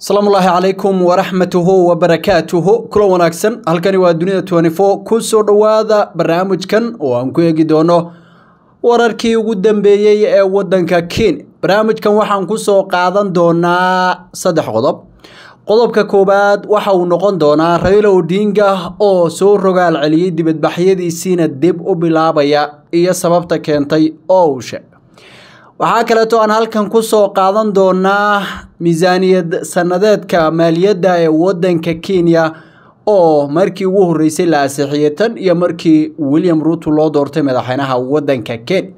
asalaamullaahi calaykum waraxmatuhu wabarakaatuhu kulan wanaagsan halkani waa dunida ku soo dhowaada barnaamijkan oo aan ku eegi doono wararkii ugu dambeeyey ee waddanka kiin barnaamijkan waxaan ku soo qaadan doonaa saddex qodob qodobka koowaad waxa uu noqon doonaa raylo odinga oo soo rogaal celiyey dibadbaxyadiisiina dib u bilaabaya iyo sababta keentay oo uu sheeg waxaa kaleeto aan halkan ku soo qaadan doonaa miisaaniyad sannadeedka maaliyadda ee waddanka kenya oo markii ugu horreysay la ansixiyey tan iyo markii william ruuto loo doortay madaxweynaha waddanka kenya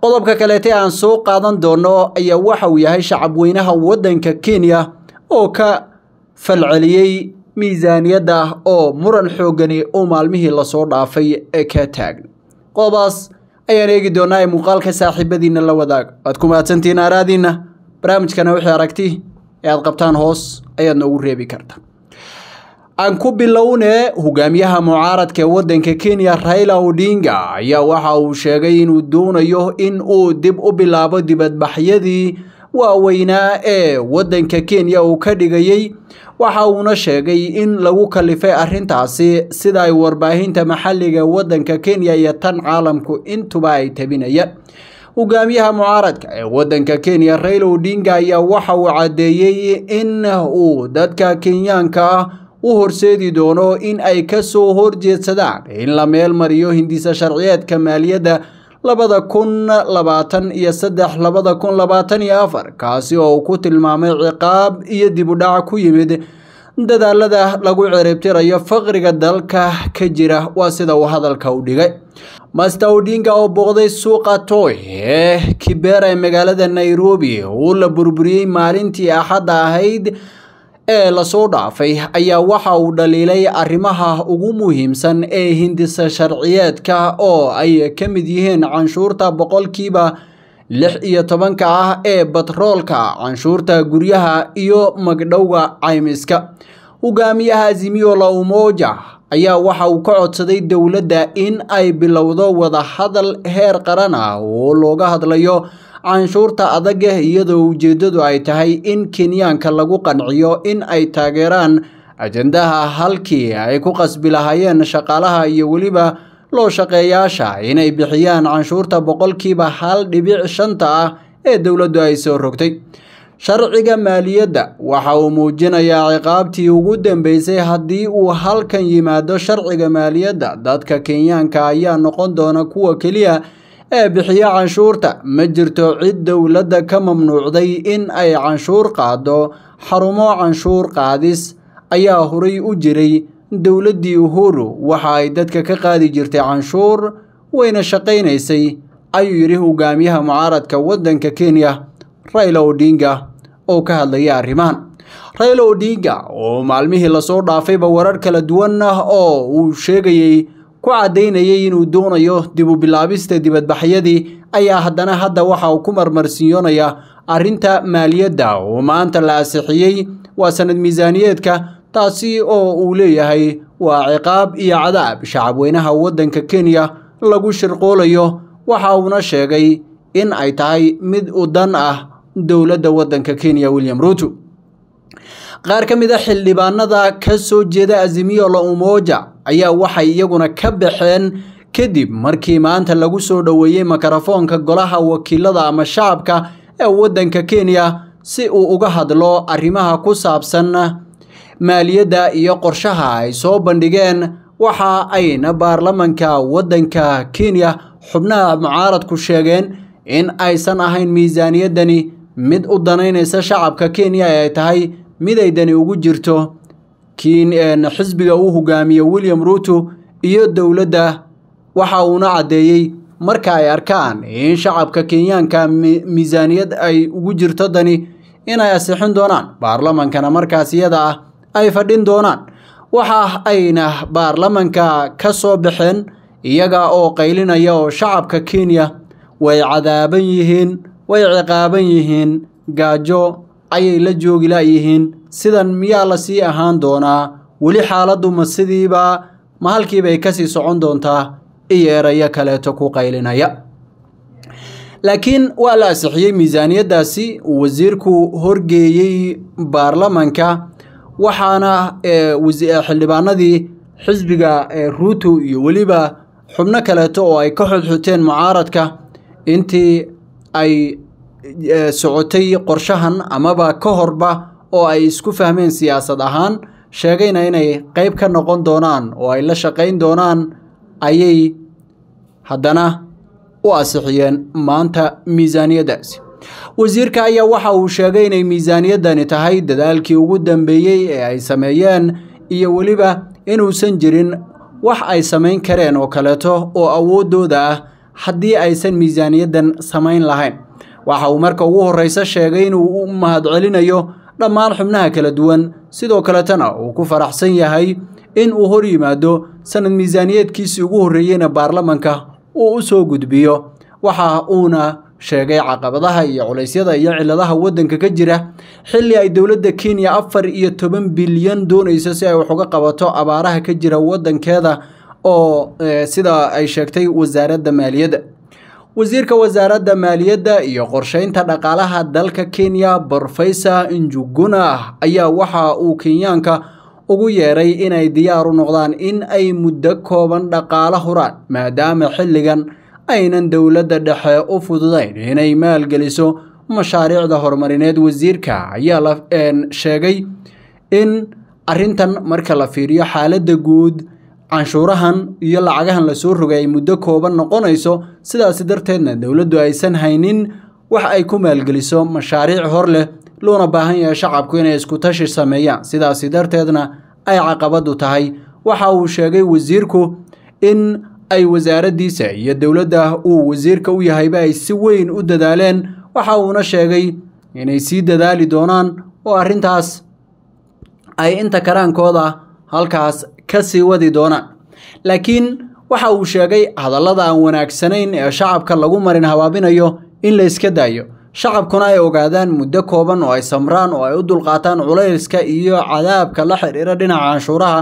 qodobka kaleete aan soo qaadan doono ayaa waxa uu yahay shacabweynaha waddanka kenya oo ka falceliyey miisaaniyadda oo muran xoogani oo maalmihii lasoo dhaafay ee ka taagna qodobaas ayaan eegi doonaa ee muuqaalka saaxiibadiinna la wadaaga waad ku mahadsantihiin aaraadiinna barnaamijkana wixii aragti ee aad qabtaan hoos ayaad noogu reebi karta aan ku bilownee hogaamiyaha mucaaradka ee waddanka kenya rayla odinga ayaa waxa uu sheegay inuu doonayo in uu dib u bilaabo dibadbaxyadii waaweynaa ee waddanka kenya uu ka dhigayey waxa uuna sheegay in lagu kalifay arrintaasi sida ay warbaahinta maxalliga waddanka kenya iyo tan caalamku intuba ay tebinaya hogaamiyaha mucaaradka ee waddanka kenya raila odinga ayaa waxa uu caddeeyey in uu dadka kenyaanka ah u horseedi doono in ay ka soo horjeedsadaan in la meel mariyo hindisa sharciyeedka maaliyadda labada kun labaatan iyo saddex labada kun labaatan iyo afar kaasi oo uu ku tilmaamay ciqaab iyo dibudhac ku yimid dadaalada lagu ciribtirayo faqriga dalka ka jira waa sida uu hadalka u dhigay master odinga oo booqday suuqa toy ee kibera ee magaalada nairobi uu la burburiyey maalintii axadda ahayd ee lasoo dhaafay ayaa waxa uu dhaliilay arrimaha ugu muhiimsan ee hindisa sharciyeedka oo ay ka mid yihiin canshuurta boqolkiiba lix iyo tobanka ah ee batroolka canshuurta guryaha iyo magdhowga caymiska hogaamiyaha zimiyo la umoja ayaa waxa uu ka codsaday dowladda in ay bilowdo wadahadal heer qaran ah oo looga hadlayo canshuurta adagah iyadoo ujeeddadu ay tahay in kenyaanka lagu qanciyo in ay taageeraan ajendaha halkii ay ku qasbi lahaayeen shaqaalaha iyo weliba loo shaqeeyaasha inay bixiyaan canshuurta boqolkiiba hal dhibic shanta ah ee dowladdu ay soo rogtay sharciga maaliyadda waxa uu muujinayaa ciqaabtii ugu dambeysay haddii uu halkan yimaado sharciga maaliyadda dadka kenyaanka ayaa noqon doona kuwa keliya ee bixiya canshuurta ma jirto cid dowladda ka mamnuucday in ay canshuur qaado xarumo canshuur qaadis ayaa horay u jiray dowladdii uhuru waxa ay dadka ka qaadi jirtay canshuur wayna shaqaynaysay ayuu yidhi hogaamiyaha mucaaradka waddanka kenya rayla odinga oo ka hadlaya arrimahan rayla odinga oo maalmihii lasoo dhaafayba warar kala duwan ah oo uu sheegayey ku caddaynayay inuu doonayo dib u bilaabista dibadbaxyadii ayaa haddana hadda waxa uu ku marmarsiyoonaya arrinta maaliyadda oo maanta la asixiyey waa sanad miisaaniyeedka taasi oo uu leeyahay waa ciqaab iyo cadaab shacabweynaha waddanka kenya lagu shirqoolayo waxa uuna sheegay in ay tahay mid u dan ah dowladda waddanka kenya william ruutu qaar ka mid a ah xildhibaanada ka soo jeeda azimiyo la umoja ayaa waxay iyaguna ka baxeen kadib markii maanta lagu soo dhoweeyey makarafoonka golaha wakiilada ama shacabka ee waddanka kenya si uu uga hadlo arrimaha ku saabsan maaliyadda iyo qorshaha ay soo bandhigeen waxa ayna baarlamanka waddanka kenya xubnaha mucaaradku sheegeen in aysan ahayn miisaaniyaddani mid u danaynaysa shacabka kenya ee ay tahay miday dani ugu jirto xisbiga uu hogaamiye william ruuto iyo dowladda waxa uuna caddeeyey marka ay arkaan in shacabka kenyaanka miisaaniyad ay ugu jirto dani inay asixin doonaan baarlamankana markaas iyada ah ay fadhin doonaan waxa ayna baarlamanka ka soo baxeen iyaga oo qaylinaya oo shacabka kenya way cadaaban yihiin way ciqaaban yihiin gaajo ayay la joogi joogilayihiin sidan miyaa la sii ahaan doonaa weli xaaladdu ma sidiiba ma halkiibay ka sii socon doontaa iyeerayo kaleeto ku qaylinaya laakiin waa la asixiyey miisaaniyaddaasi wasiirku horgeeyey baarlamanka waxaana eh, eh, xildhibaanadii xisbiga eh, ruuto iyo weliba xubno kaleeto oo ay ka xudxuteen mucaaradka intii ay socotay qorshahan amaba ka horba oo ay isku fahmeen siyaasad ahaan sheegayna inay qayb ka noqon doonaan oo ay la shaqayn doonaan ayay haddana u asixiyeen maanta miisaaniyaddaasi wasiirka ayaa waxa uu sheegay inay miisaaniyaddani tahay dadaalkii ugu dambeeyey ee ay sameeyeen iyo weliba inuusan jirin wax ay samayn kareen oo kaleeto oo awooddooda ah haddii aysan miisaaniyaddan samayn lahayn waxa uu marka ugu horraysa sheegay inuu u mahadcelinayo dhammaan xubnaha kala duwan sidoo kaletana uu ku faraxsan yahay in uu hor yimaado sanad miisaaniyeedkiisii ugu horreeyeyna baarlamanka uu u soo gudbiyo waxa uuna sheegay caqabadaha iyo culaysyada iyo ciladaha waddanka ka jira xilli ay dowladda kenya afar iyo toban bilyan doonayso si ay wax uga qabato abaaraha ka jira waddankeeda oo eh, sida ay sheegtay wasaaradda maaliyadda wasiirka wasaaradda maaliyadda iyo qorshaynta dhaqaalaha dalka kenya brofeysor injuguna ayaa waxa uu kenyaanka ugu yeeray inay diyaaru noqdaan in ay muddo kooban dhaqaalo huraan maadaama xilligan aynan dowladda dhexe u fududayn inay maalgeliso mashaariicda horumarineed wasiirka ayaa sheegay in arrintan marka la fiiriyo xaaladda guud canshuurahan iyo lacagahan lasoo rogay ay muddo kooban noqonayso sidaasi darteedna dowladdu aysan haynin wax ay ku maalgeliso mashaariic hor leh loona baahan yahay shacabku inay iskutashi sameeyaan sidaasi darteedna ay caqabadu tahay waxa uu sheegay wasiirku in ay wasaaraddiisa iyo dowladda uu wasiirka u yahayba ay si weyn u dadaaleen waxa uuna sheegay inay sii dadaali doonaan oo arrintaas ay inta karaankooda halkaas ka sii wadi doonaan laakiin waxa uu sheegay hadallada aan wanaagsanayn ee shacabka lagu marin habaabinayo in la iska daayo shacabkuna ay ogaadaan muddo kooban oo ay samraan oo ay u dulqaataan culayska iyo cadaabka la xidhiira dhinaca canshuuraha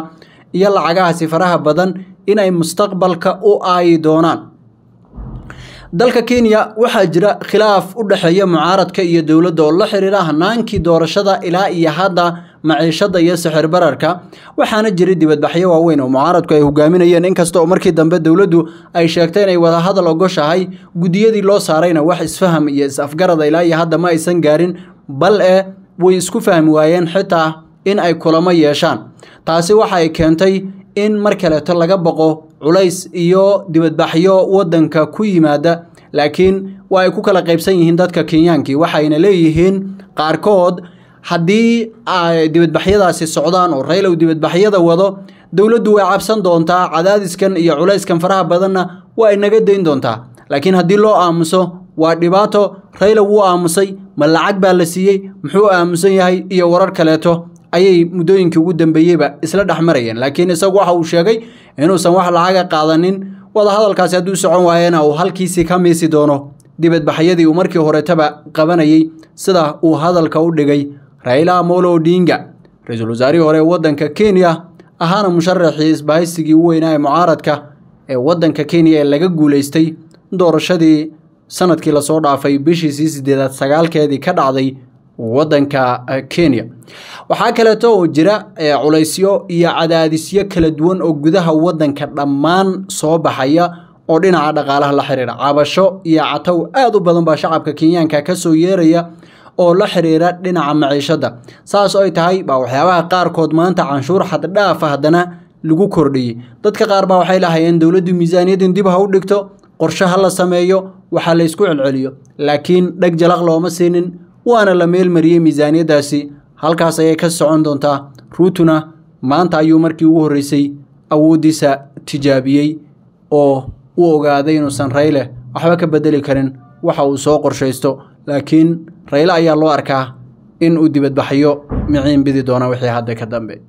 iyo lacagaha sifaraha badan inay mustaqbalka u aayi doonaan dalka kenya waxaa jira khilaaf u dhexeeya mucaaradka iyo dowladda oo la xidhiira hannaankii doorashada ilaa iyo hadda maciishada iyo sixir bararka waxaana jiray dibadbaxyo waaweyn oo mucaaradku ay hogaaminayeen inkasta oo markii dambe dowladdu ay sheegtay inay wadahadal ogoshahay gudiyadii loo saarayna wax isfaham iyo is afgarada ah, ilaa iyo hadda ma aysan gaarin bal ee way isku fahmi waayeen xitaa in ay kulamo yeeshaan taasi waxa ay keentay in mar kaleeto laga baqo culays iyo dibadbaxyo waddanka ku yimaada laakiin waa ay ku kala qaybsan yihiin dadka kenyaankii waxayna leeyihiin qaarkood haddii ay dibadbaxyadaasi socdaan oo raylow dibadbaxyada wado dowladdu way cabsan doontaa cadaadiskan iyo culayskan faraha badanna waa inaga dayn doontaa laakiin haddii loo aamuso waa dhibaato raylow wuu aamusay ma lacag baa la siiyey muxuu aamusan yahay iyo warar kaleeto ayay muddooyinkii ugu dambeeyeyba isla dhex marayeen laakiin isagu waxa uu sheegay inuusan wax lacaga qaadanin wadahadalkaasi hadduu socon waayena uu halkiisii ka miisi doono dibadbaxyadii uu markii horetaba qabanayey sida uu hadalka u dhigay rayla amolo odinga ra-iisul wasaarihii hore ee waddanka kenya ahaana musharaxii isbahaysigii weynaa ee mucaaradka ee waddanka kenya ee laga guulaystay doorashadii sanadkii lasoo dhaafay bishii sii sideedaad sagaalkeedii ka dhacday waddanka eh, kenya waxaa kaleeto oo jira eh, culaysyo iyo cadaadisyo kala duwan oo gudaha waddanka dhammaan soo baxaya oo dhinaca dhaqaalaha la xiriira cabasho iyo catow aad u badan baa shacabka kenyaanka ka soo yeeraya oo la xiriira dhinaca maciishada saas ay tahay baa waxyaabaha qaarkood maanta canshuur xaddhaafa ah haddana lagu kordhiyey dadka qaar baa waxay lahayeen dowladdu miisaaniyadin dib ha u dhigto qorshe ha la sameeyo waxaa laysku celceliyo laakiin dheg jalaq looma siinin waana la meel mariyey miisaaniyaddaasi halkaas ayay ka socon doontaa ruutuna maanta ayuu markii ugu horreysay awooddiisa tijaabiyey oo u ogaaday inuusan rayleh waxba ka beddeli karin waxa uu soo qorshaysto laakiin rayle ayaa loo arkaa in uu dibadbaxyo miciin bidi doona wixii hadda ka dambe